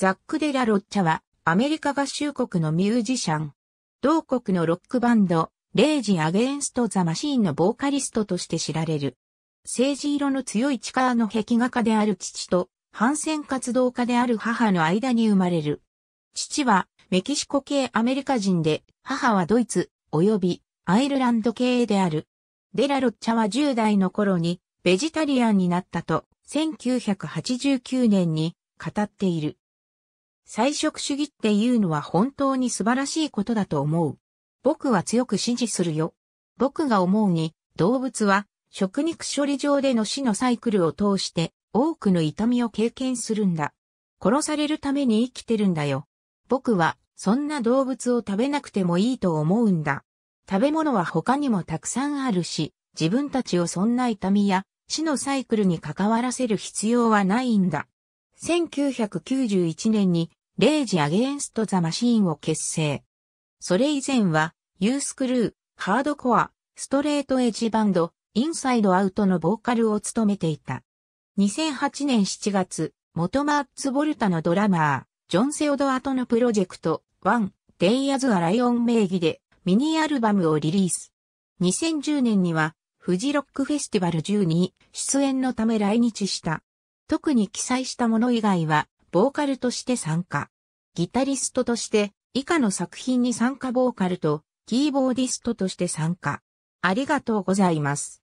ザック・デラ・ロッチャは、アメリカ合衆国のミュージシャン。同国のロックバンド、レイジ・アゲンスト・ザ・マシーンのボーカリストとして知られる。政治色の強い力の壁画家である父と、反戦活動家である母の間に生まれる。父は、メキシコ系アメリカ人で、母はドイツ、及び、アイルランド系である。デラ・ロッチャは10代の頃に、ベジタリアンになったと、1989年に語っている。菜食主義っていうのは本当に素晴らしいことだと思う。僕は強く支持するよ。僕が思うに、動物は食肉処理場での死のサイクルを通して多くの痛みを経験するんだ。殺されるために生きてるんだよ。僕はそんな動物を食べなくてもいいと思うんだ。食べ物は他にもたくさんあるし、自分たちをそんな痛みや死のサイクルに関わらせる必要はないんだ。1991年にレイジ・アゲンスト・ザ・マシーンを結成。それ以前は、ユースクルー、ハードコア、ストレートエッジバンド、インサイド・アウトのボーカルを務めていた。2008年7月、元マッツ・ボルタのドラマー、ジョン・セオドアとのプロジェクト、ワン、デイ・アズ・ア・ライオン名義で、ミニアルバムをリリース。2010年には、フジロックフェスティバル10に出演のため来日した。特に記載したもの以外はボーカルとして参加。ギタリストとして以下の作品に参加ボーカルとキーボーディストとして参加。ありがとうございます。